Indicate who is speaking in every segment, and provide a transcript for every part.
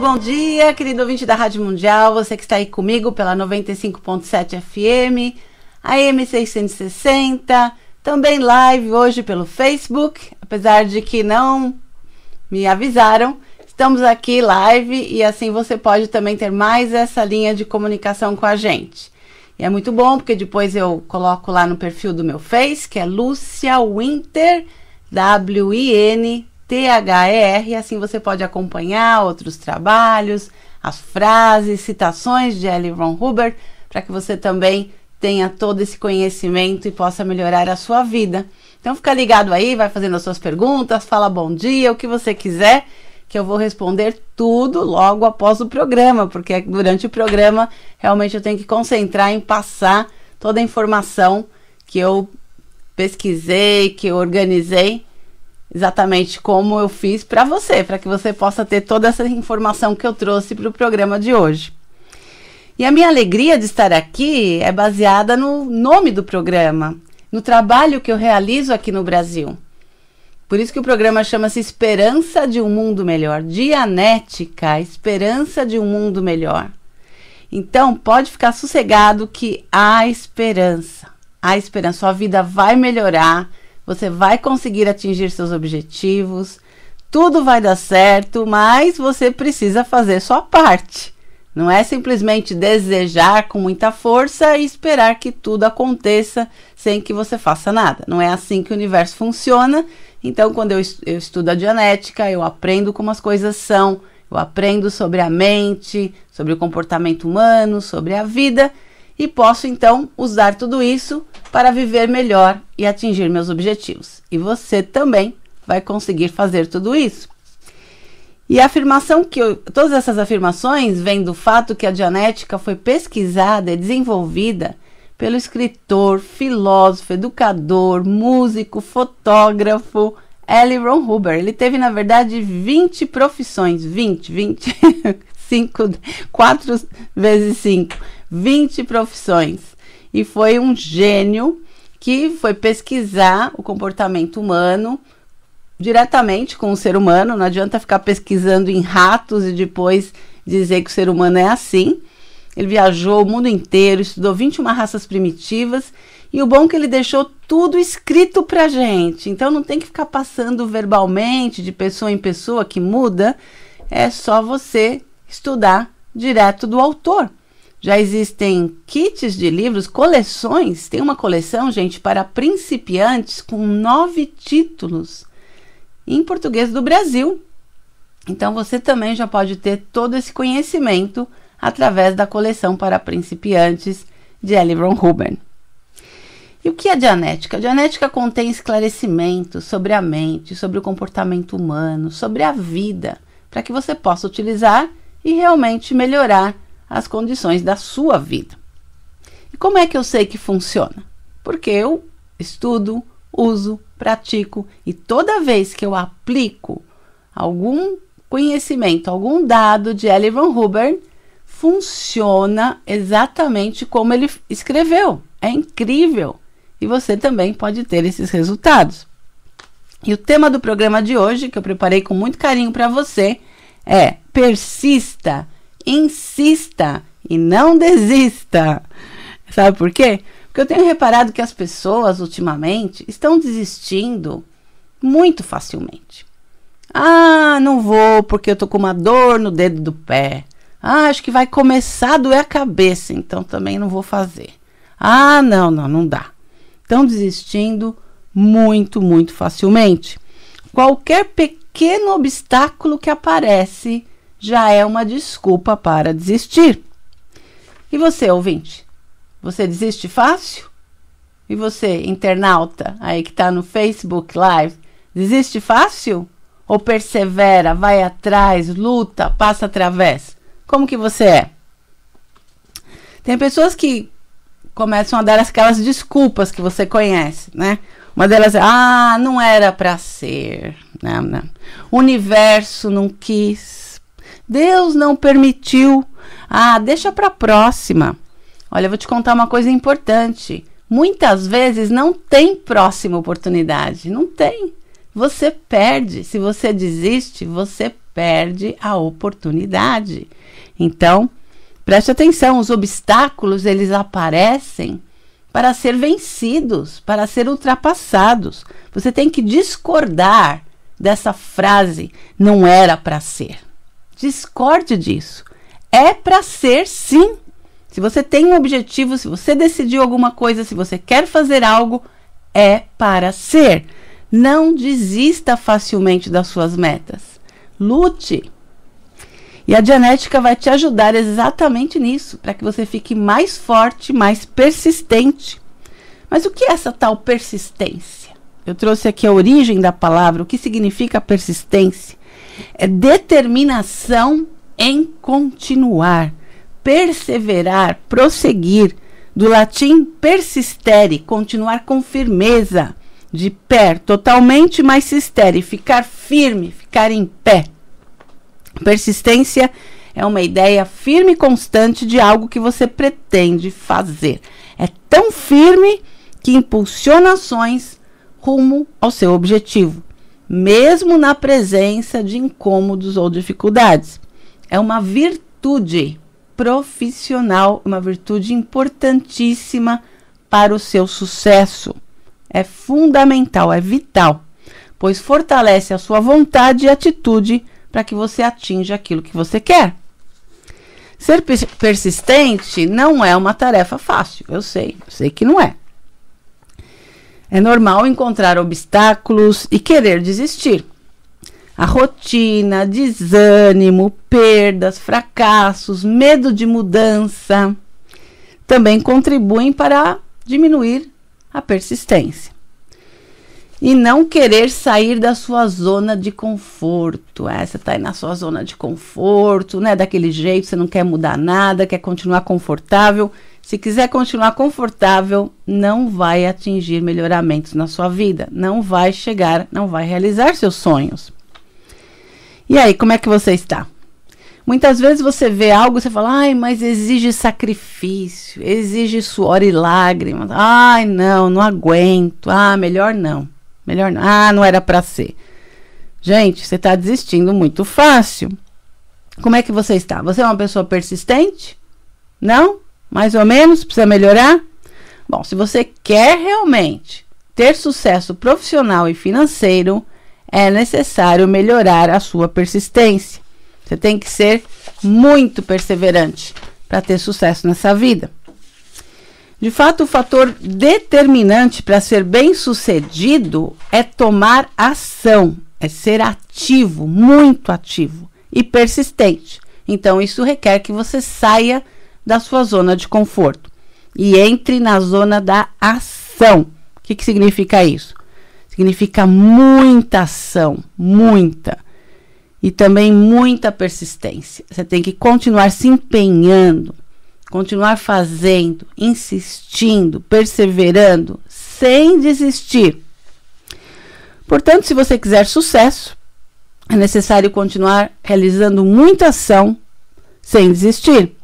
Speaker 1: Muito bom dia, querido ouvinte da Rádio Mundial, você que está aí comigo pela 95.7 FM, AM 660, também live hoje pelo Facebook, apesar de que não me avisaram, estamos aqui live e assim você pode também ter mais essa linha de comunicação com a gente. E é muito bom porque depois eu coloco lá no perfil do meu Face, que é Lúcia Winter, W-I-N THR, assim você pode acompanhar outros trabalhos, as frases, citações de L. Ron Hubbard, para que você também tenha todo esse conhecimento e possa melhorar a sua vida. Então fica ligado aí, vai fazendo as suas perguntas, fala bom dia, o que você quiser, que eu vou responder tudo logo após o programa, porque durante o programa realmente eu tenho que concentrar em passar toda a informação que eu pesquisei, que eu organizei exatamente como eu fiz para você, para que você possa ter toda essa informação que eu trouxe para o programa de hoje. E a minha alegria de estar aqui é baseada no nome do programa, no trabalho que eu realizo aqui no Brasil. Por isso que o programa chama-se Esperança de um Mundo Melhor, Dianética, Esperança de um Mundo Melhor. Então, pode ficar sossegado que há esperança. Há esperança, sua vida vai melhorar você vai conseguir atingir seus objetivos, tudo vai dar certo, mas você precisa fazer sua parte. Não é simplesmente desejar com muita força e esperar que tudo aconteça sem que você faça nada. Não é assim que o universo funciona. Então, quando eu, eu estudo a dianética, eu aprendo como as coisas são, eu aprendo sobre a mente, sobre o comportamento humano, sobre a vida e posso então usar tudo isso para viver melhor e atingir meus objetivos. E você também vai conseguir fazer tudo isso. E a afirmação que eu, todas essas afirmações vêm do fato que a dianética foi pesquisada e desenvolvida pelo escritor, filósofo, educador, músico, fotógrafo L. Ron Huber. Ele teve, na verdade, 20 profissões, 20, 20, 5, 4 vezes 5. 20 profissões. E foi um gênio que foi pesquisar o comportamento humano diretamente com o ser humano. Não adianta ficar pesquisando em ratos e depois dizer que o ser humano é assim. Ele viajou o mundo inteiro, estudou 21 raças primitivas e o bom é que ele deixou tudo escrito a gente. Então não tem que ficar passando verbalmente de pessoa em pessoa que muda. É só você estudar direto do autor. Já existem kits de livros, coleções. Tem uma coleção, gente, para principiantes com nove títulos em português do Brasil. Então você também já pode ter todo esse conhecimento através da coleção para principiantes de Ellie Ron E o que é dianética? dianética contém esclarecimentos sobre a mente, sobre o comportamento humano, sobre a vida, para que você possa utilizar e realmente melhorar as condições da sua vida. E como é que eu sei que funciona? Porque eu estudo, uso, pratico e toda vez que eu aplico algum conhecimento, algum dado de Ellie Van Huber, funciona exatamente como ele escreveu. É incrível! E você também pode ter esses resultados. E o tema do programa de hoje, que eu preparei com muito carinho para você, é persista insista e não desista. Sabe por quê? Porque eu tenho reparado que as pessoas ultimamente estão desistindo muito facilmente. Ah, não vou porque eu tô com uma dor no dedo do pé. Ah, acho que vai começar a doer a cabeça, então também não vou fazer. Ah, não, não, não dá. Estão desistindo muito, muito facilmente. Qualquer pequeno obstáculo que aparece, já é uma desculpa para desistir. E você, ouvinte? Você desiste fácil? E você, internauta, aí que está no Facebook Live, desiste fácil? Ou persevera, vai atrás, luta, passa através? Como que você é? Tem pessoas que começam a dar aquelas desculpas que você conhece, né? Uma delas é, ah, não era para ser, né? O universo não quis, Deus não permitiu. Ah, deixa para próxima. Olha, eu vou te contar uma coisa importante. Muitas vezes não tem próxima oportunidade, não tem. Você perde. Se você desiste, você perde a oportunidade. Então, preste atenção, os obstáculos eles aparecem para ser vencidos, para ser ultrapassados. Você tem que discordar dessa frase não era para ser. Discorde disso. É para ser sim. Se você tem um objetivo, se você decidiu alguma coisa, se você quer fazer algo, é para ser. Não desista facilmente das suas metas. Lute. E a Dianética vai te ajudar exatamente nisso, para que você fique mais forte, mais persistente. Mas o que é essa tal persistência? Eu trouxe aqui a origem da palavra, o que significa persistência é determinação em continuar, perseverar, prosseguir, do latim persistere, continuar com firmeza, de pé, totalmente, mas sistere, ficar firme, ficar em pé. Persistência é uma ideia firme e constante de algo que você pretende fazer. É tão firme que impulsiona ações rumo ao seu objetivo mesmo na presença de incômodos ou dificuldades. É uma virtude profissional, uma virtude importantíssima para o seu sucesso. É fundamental, é vital, pois fortalece a sua vontade e atitude para que você atinja aquilo que você quer. Ser persistente não é uma tarefa fácil, eu sei, eu sei que não é. É normal encontrar obstáculos e querer desistir. A rotina, desânimo, perdas, fracassos, medo de mudança também contribuem para diminuir a persistência. E não querer sair da sua zona de conforto. É, você está aí na sua zona de conforto, né? Daquele jeito, você não quer mudar nada, quer continuar confortável. Se quiser continuar confortável, não vai atingir melhoramentos na sua vida, não vai chegar, não vai realizar seus sonhos. E aí, como é que você está? Muitas vezes você vê algo e você fala, ai, mas exige sacrifício, exige suor e lágrimas. Ai, não, não aguento. Ah, melhor não. Melhor não. Ah, não era para ser. Gente, você está desistindo muito fácil. Como é que você está? Você é uma pessoa persistente? Não? Mais ou menos? Precisa melhorar? Bom, se você quer realmente ter sucesso profissional e financeiro, é necessário melhorar a sua persistência. Você tem que ser muito perseverante para ter sucesso nessa vida. De fato, o fator determinante para ser bem-sucedido é tomar ação, é ser ativo, muito ativo e persistente. Então, isso requer que você saia da sua zona de conforto e entre na zona da ação. O que, que significa isso? Significa muita ação, muita. E também muita persistência. Você tem que continuar se empenhando, continuar fazendo, insistindo, perseverando, sem desistir. Portanto, se você quiser sucesso, é necessário continuar realizando muita ação sem desistir.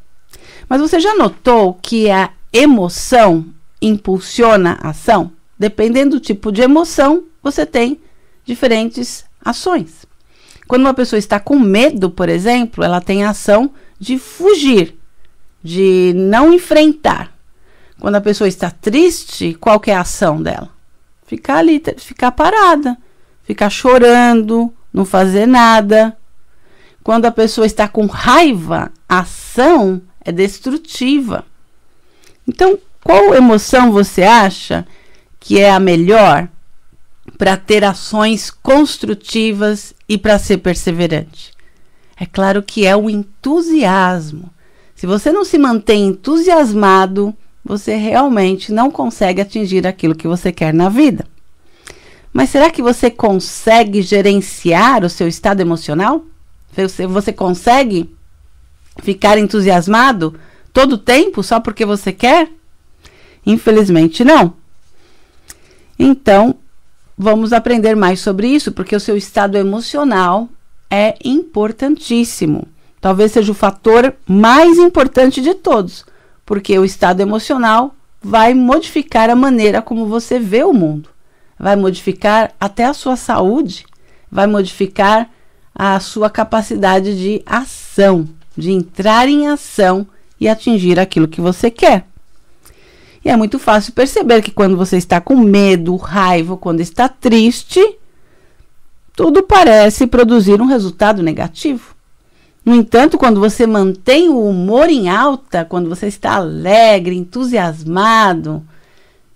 Speaker 1: Mas você já notou que a emoção impulsiona a ação? Dependendo do tipo de emoção, você tem diferentes ações. Quando uma pessoa está com medo, por exemplo, ela tem a ação de fugir, de não enfrentar. Quando a pessoa está triste, qual é a ação dela? Ficar ali, ficar parada, ficar chorando, não fazer nada. Quando a pessoa está com raiva, a ação é destrutiva. Então, qual emoção você acha que é a melhor para ter ações construtivas e para ser perseverante? É claro que é o entusiasmo. Se você não se mantém entusiasmado, você realmente não consegue atingir aquilo que você quer na vida. Mas será que você consegue gerenciar o seu estado emocional? Você, você consegue ficar entusiasmado todo o tempo só porque você quer? Infelizmente não. Então, vamos aprender mais sobre isso, porque o seu estado emocional é importantíssimo. Talvez seja o fator mais importante de todos, porque o estado emocional vai modificar a maneira como você vê o mundo, vai modificar até a sua saúde, vai modificar a sua capacidade de ação de entrar em ação e atingir aquilo que você quer. E é muito fácil perceber que quando você está com medo, raiva, quando está triste, tudo parece produzir um resultado negativo. No entanto, quando você mantém o humor em alta, quando você está alegre, entusiasmado,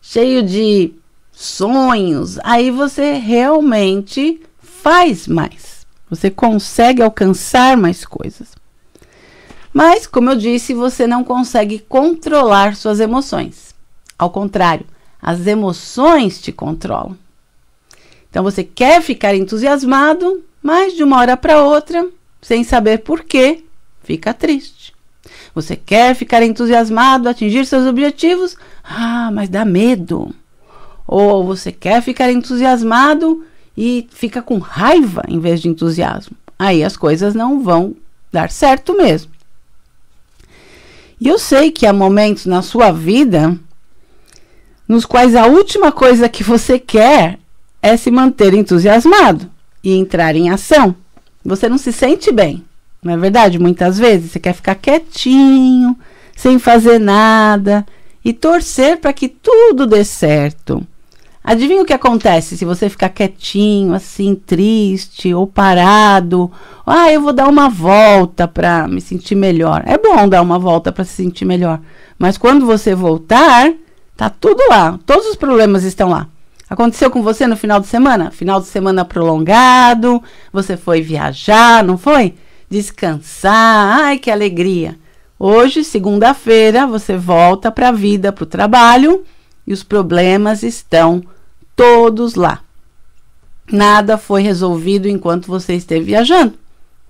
Speaker 1: cheio de sonhos, aí você realmente faz mais. Você consegue alcançar mais coisas. Mas, como eu disse, você não consegue controlar suas emoções. Ao contrário, as emoções te controlam. Então você quer ficar entusiasmado, mas de uma hora para outra, sem saber por quê, fica triste. Você quer ficar entusiasmado, atingir seus objetivos, ah, mas dá medo. Ou você quer ficar entusiasmado e fica com raiva em vez de entusiasmo. Aí as coisas não vão dar certo mesmo. E eu sei que há momentos na sua vida nos quais a última coisa que você quer é se manter entusiasmado e entrar em ação. Você não se sente bem, não é verdade? Muitas vezes você quer ficar quietinho, sem fazer nada e torcer para que tudo dê certo. Adivinha o que acontece se você ficar quietinho, assim, triste ou parado? Ah, eu vou dar uma volta para me sentir melhor. É bom dar uma volta para se sentir melhor, mas quando você voltar, tá tudo lá, todos os problemas estão lá. Aconteceu com você no final de semana? Final de semana prolongado, você foi viajar, não foi? Descansar, ai que alegria. Hoje, segunda-feira, você volta para a vida, para o trabalho e os problemas estão todos lá. Nada foi resolvido enquanto você esteve viajando,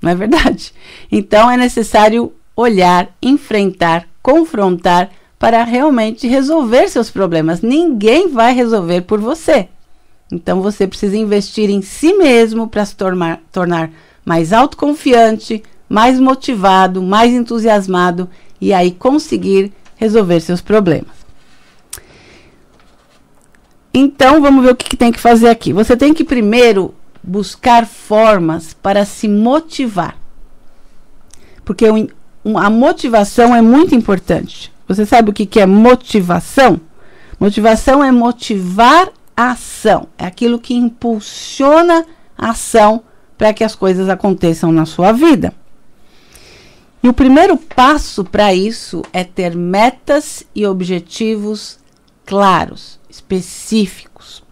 Speaker 1: não é verdade? Então é necessário olhar, enfrentar, confrontar para realmente resolver seus problemas. Ninguém vai resolver por você. Então você precisa investir em si mesmo para se tornar, tornar mais autoconfiante, mais motivado, mais entusiasmado e aí conseguir resolver seus problemas. Então, vamos ver o que, que tem que fazer aqui. Você tem que primeiro buscar formas para se motivar. Porque a motivação é muito importante. Você sabe o que, que é motivação? Motivação é motivar a ação, é aquilo que impulsiona a ação para que as coisas aconteçam na sua vida. E o primeiro passo para isso é ter metas e objetivos claros específicos.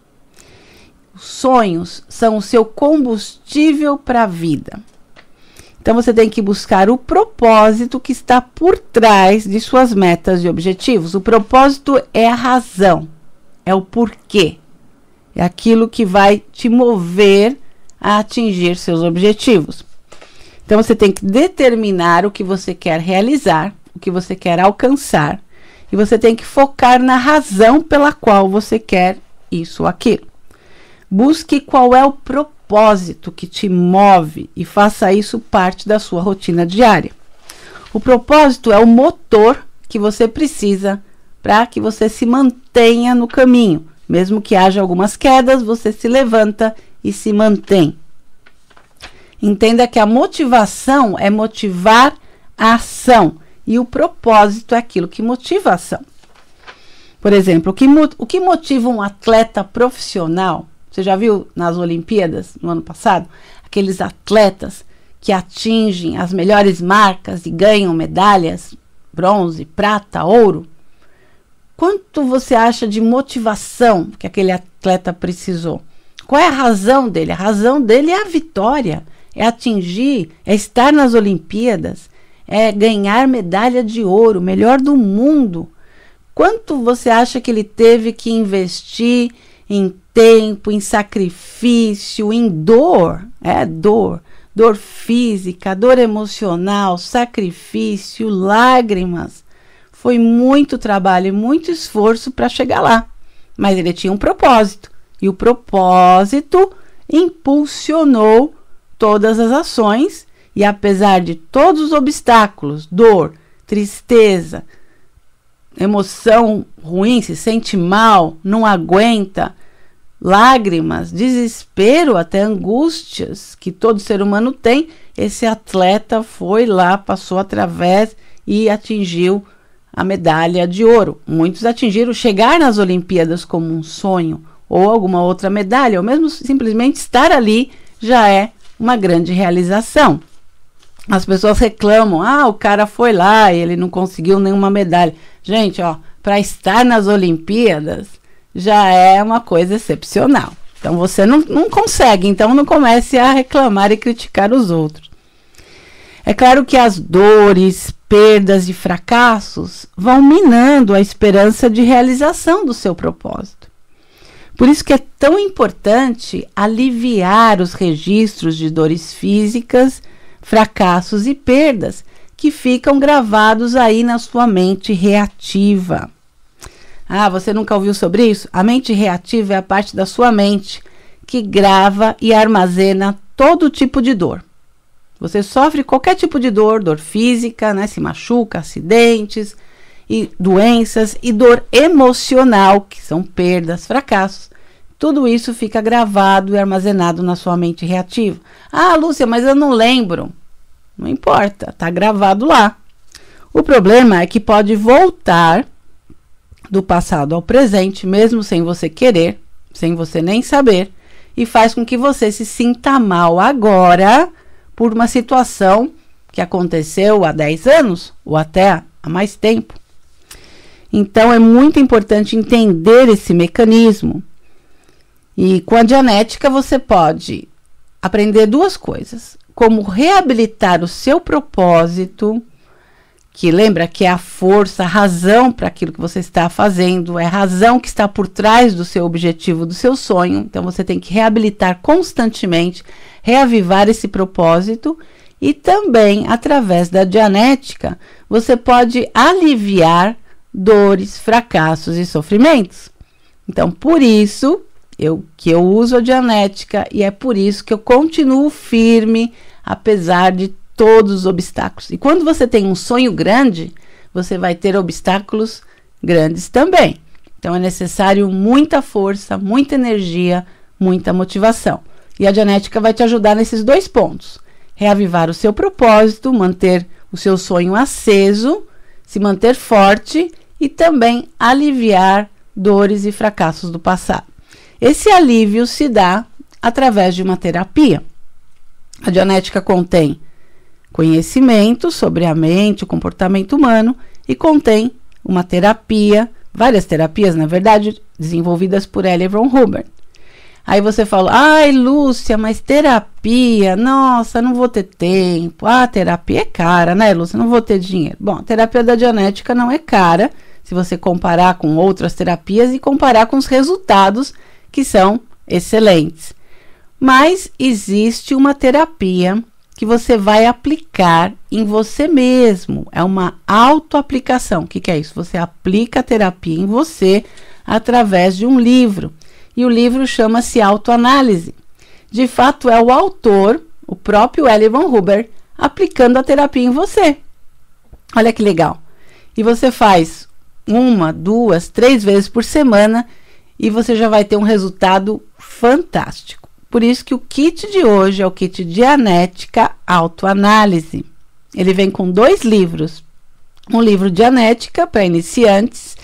Speaker 1: Os sonhos são o seu combustível para a vida. Então você tem que buscar o propósito que está por trás de suas metas e objetivos. O propósito é a razão, é o porquê, é aquilo que vai te mover a atingir seus objetivos. Então você tem que determinar o que você quer realizar, o que você quer alcançar e você tem que focar na razão pela qual você quer isso ou aquilo. Busque qual é o propósito que te move e faça isso parte da sua rotina diária. O propósito é o motor que você precisa para que você se mantenha no caminho. Mesmo que haja algumas quedas, você se levanta e se mantém. Entenda que a motivação é motivar a ação e o propósito é aquilo que motiva a ação. Por exemplo, o que, o que motiva um atleta profissional? Você já viu nas Olimpíadas no ano passado? Aqueles atletas que atingem as melhores marcas e ganham medalhas, bronze, prata, ouro. Quanto você acha de motivação que aquele atleta precisou? Qual é a razão dele? A razão dele é a vitória, é atingir, é estar nas Olimpíadas, é ganhar medalha de ouro, melhor do mundo. Quanto você acha que ele teve que investir em tempo, em sacrifício, em dor? É dor, dor física, dor emocional, sacrifício, lágrimas. Foi muito trabalho e muito esforço para chegar lá. Mas ele tinha um propósito, e o propósito impulsionou todas as ações e apesar de todos os obstáculos, dor, tristeza, emoção ruim, se sente mal, não aguenta, lágrimas, desespero, até angústias que todo ser humano tem, esse atleta foi lá, passou através e atingiu a medalha de ouro. Muitos atingiram chegar nas Olimpíadas como um sonho ou alguma outra medalha, ou mesmo simplesmente estar ali já é uma grande realização as pessoas reclamam: ah, o cara foi lá e ele não conseguiu nenhuma medalha. Gente, ó, para estar nas Olimpíadas já é uma coisa excepcional. Então você não, não consegue, então não comece a reclamar e criticar os outros. É claro que as dores, perdas e fracassos vão minando a esperança de realização do seu propósito. Por isso que é tão importante aliviar os registros de dores físicas fracassos e perdas que ficam gravados aí na sua mente reativa. Ah, você nunca ouviu sobre isso? A mente reativa é a parte da sua mente que grava e armazena todo tipo de dor. Você sofre qualquer tipo de dor, dor física, né? Se machuca, acidentes e doenças e dor emocional, que são perdas, fracassos. Tudo isso fica gravado e armazenado na sua mente reativa. Ah, Lúcia, mas eu não lembro. Não importa, está gravado lá. O problema é que pode voltar do passado ao presente, mesmo sem você querer, sem você nem saber, e faz com que você se sinta mal agora por uma situação que aconteceu há 10 anos ou até há mais tempo. Então é muito importante entender esse mecanismo e com a Dianética você pode aprender duas coisas: como reabilitar o seu propósito, que lembra que é a força, a razão para aquilo que você está fazendo, é a razão que está por trás do seu objetivo, do seu sonho. Então você tem que reabilitar constantemente, reavivar esse propósito. E também, através da Dianética, você pode aliviar dores, fracassos e sofrimentos. Então, por isso eu, que eu uso a Dianética e é por isso que eu continuo firme, apesar de todos os obstáculos. E quando você tem um sonho grande, você vai ter obstáculos grandes também. Então é necessário muita força, muita energia, muita motivação. E a Dianética vai te ajudar nesses dois pontos: reavivar o seu propósito, manter o seu sonho aceso, se manter forte e também aliviar dores e fracassos do passado. Esse alívio se dá através de uma terapia. A Dianética contém conhecimento sobre a mente, o comportamento humano e contém uma terapia, várias terapias, na verdade, desenvolvidas por Ellie von Huber. Aí você fala, ai Lúcia, mas terapia, nossa, não vou ter tempo. Ah, terapia é cara, né, Lúcia? Não vou ter dinheiro. Bom, a terapia da Dianética não é cara, se você comparar com outras terapias e comparar com os resultados que são excelentes. Mas existe uma terapia que você vai aplicar em você mesmo. É uma autoaplicação. O que, que é isso? Você aplica a terapia em você através de um livro. E o livro chama-se Autoanálise. De fato, é o autor, o próprio L. Von Huber, aplicando a terapia em você. Olha que legal. E você faz uma, duas, três vezes por semana e você já vai ter um resultado fantástico. Por isso que o kit de hoje é o kit Dianética Autoanálise. Ele vem com dois livros: um livro Dianética para iniciantes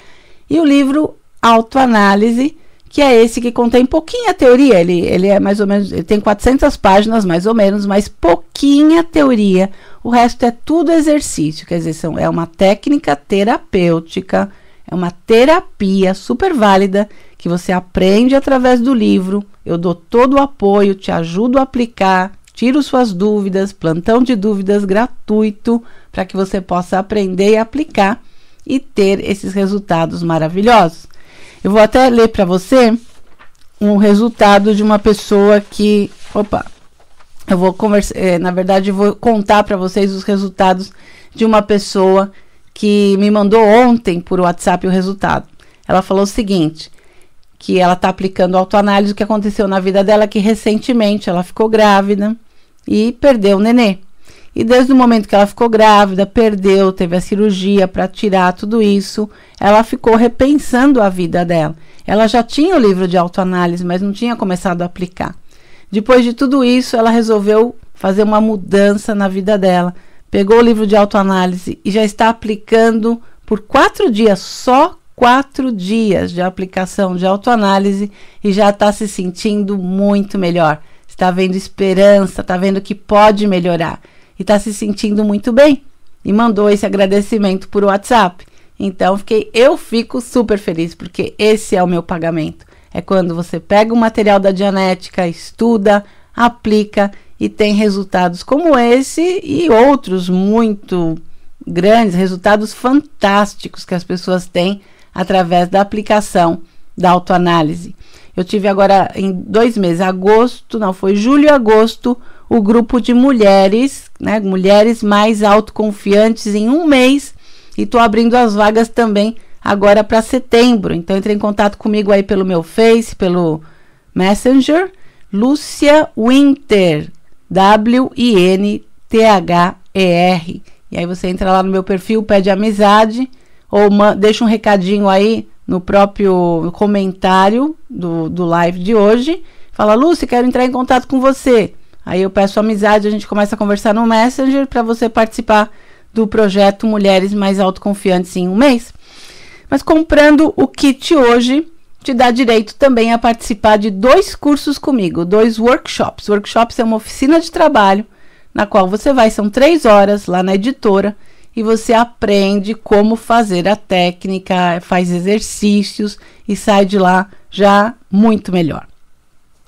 Speaker 1: e o livro Autoanálise, que é esse que contém pouquinha teoria. Ele, ele é mais ou menos, ele tem 400 páginas mais ou menos, mas pouquinha teoria. O resto é tudo exercício, quer dizer, são, é uma técnica terapêutica é uma terapia super válida que você aprende através do livro. Eu dou todo o apoio, te ajudo a aplicar, tiro suas dúvidas, plantão de dúvidas gratuito para que você possa aprender e aplicar e ter esses resultados maravilhosos. Eu vou até ler para você um resultado de uma pessoa que, opa, eu vou conversar, é, eh, na verdade, vou contar para vocês os resultados de uma pessoa que me mandou ontem por WhatsApp o resultado. Ela falou o seguinte: que ela está aplicando autoanálise o que aconteceu na vida dela, que recentemente ela ficou grávida e perdeu o nenê. E desde o momento que ela ficou grávida, perdeu, teve a cirurgia para tirar tudo isso, ela ficou repensando a vida dela. Ela já tinha o livro de autoanálise, mas não tinha começado a aplicar. Depois de tudo isso, ela resolveu fazer uma mudança na vida dela, pegou o livro de autoanálise e já está aplicando por quatro dias, só quatro dias de aplicação de autoanálise e já está se sentindo muito melhor. Está vendo esperança, está vendo que pode melhorar e está se sentindo muito bem. E mandou esse agradecimento por WhatsApp. Então fiquei, eu fico super feliz porque esse é o meu pagamento. É quando você pega o material da Dianética, estuda, aplica e tem resultados como esse e outros muito grandes, resultados fantásticos que as pessoas têm através da aplicação da autoanálise. Eu tive agora em dois meses, agosto, não foi julho e agosto, o grupo de mulheres, né, mulheres mais autoconfiantes em um mês e tô abrindo as vagas também agora para setembro. Então entre em contato comigo aí pelo meu Face, pelo Messenger, Lúcia Winter, W-I-N-T-H-E-R. E aí você entra lá no meu perfil, pede amizade ou deixa um recadinho aí no próprio comentário do, do live de hoje. Fala, Lúcia, quero entrar em contato com você. Aí eu peço amizade, a gente começa a conversar no Messenger para você participar do projeto Mulheres Mais Autoconfiantes em um mês. Mas comprando o kit hoje, te dá direito também a participar de dois cursos comigo, dois workshops. Workshops é uma oficina de trabalho na qual você vai, são três horas lá na editora e você aprende como fazer a técnica, faz exercícios e sai de lá já muito melhor.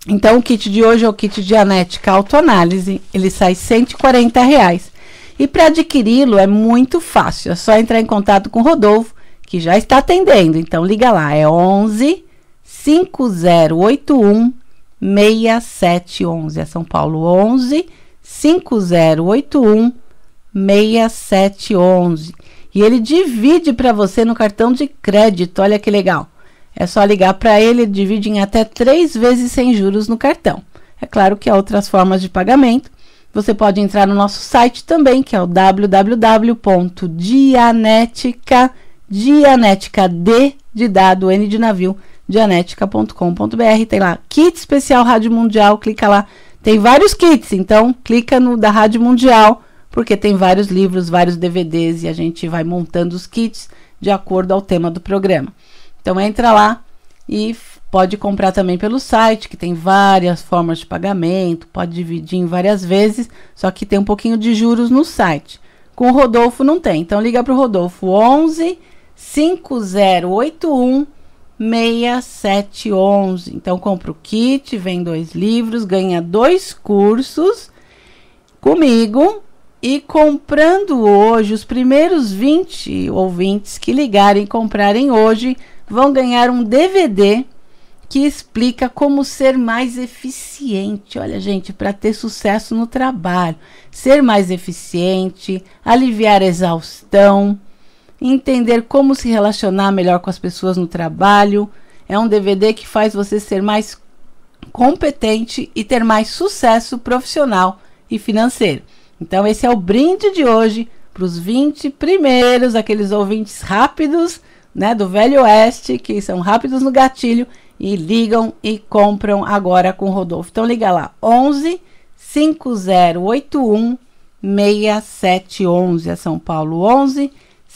Speaker 1: Então o kit de hoje é o kit de Anética Autoanálise, ele sai 140 reais. E para adquiri-lo é muito fácil, é só entrar em contato com o Rodolfo, que já está atendendo. Então liga lá, é 11 5081 6711. É São Paulo 11 5081 6711. E ele divide para você no cartão de crédito. Olha que legal. É só ligar para ele, ele divide em até três vezes sem juros no cartão. É claro que há outras formas de pagamento. Você pode entrar no nosso site também, que é o www.dianetica, dianetica D de dado, N de navio, dianética.com.br. Tem lá, kit especial Rádio Mundial, clica lá. Tem vários kits, então clica no da Rádio Mundial, porque tem vários livros, vários DVDs e a gente vai montando os kits de acordo ao tema do programa. Então entra lá e pode comprar também pelo site, que tem várias formas de pagamento, pode dividir em várias vezes, só que tem um pouquinho de juros no site. Com o Rodolfo não tem. Então liga para o Rodolfo 11 5081 6711. Então, compra o kit, vem dois livros, ganha dois cursos comigo. E comprando hoje, os primeiros 20 ouvintes que ligarem e comprarem hoje vão ganhar um DVD que explica como ser mais eficiente. Olha, gente, para ter sucesso no trabalho, ser mais eficiente, aliviar a exaustão, entender como se relacionar melhor com as pessoas no trabalho. É um DVD que faz você ser mais competente e ter mais sucesso profissional e financeiro. Então, esse é o brinde de hoje para os 20 primeiros, aqueles ouvintes rápidos, né, do Velho Oeste, que são rápidos no gatilho e ligam e compram agora com o Rodolfo. Então, liga lá, 11 5081 6711, a São Paulo, 11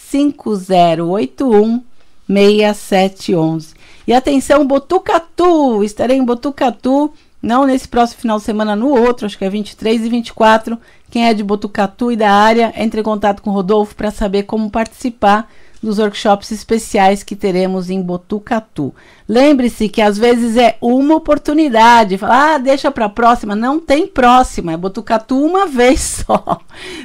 Speaker 1: 5081 6711. E atenção, Botucatu! Estarei em Botucatu, não nesse próximo final de semana, no outro, acho que é 23 e 24. Quem é de Botucatu e da área, entre em contato com o Rodolfo para saber como participar dos workshops especiais que teremos em Botucatu. Lembre-se que às vezes é uma oportunidade, falar, ah, deixa para a próxima, não tem próxima, é Botucatu uma vez só,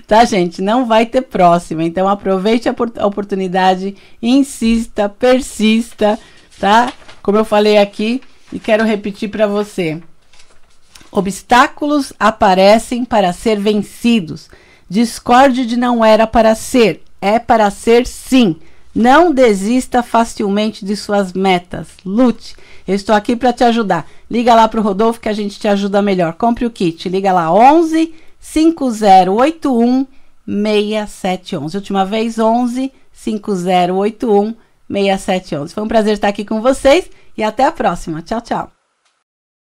Speaker 1: tá gente? Não vai ter próxima, então aproveite a oportunidade, insista, persista, tá? Como eu falei aqui e quero repetir para você. Obstáculos aparecem para ser vencidos. Discórdia de não era para ser, é para ser sim. Não desista facilmente de suas metas. Lute. Eu estou aqui para te ajudar. Liga lá para o Rodolfo que a gente te ajuda melhor. Compre o kit. Liga lá 11 5081 6711. Última vez 11 5081 6711. Foi um prazer estar aqui com vocês e até a próxima. Tchau, tchau.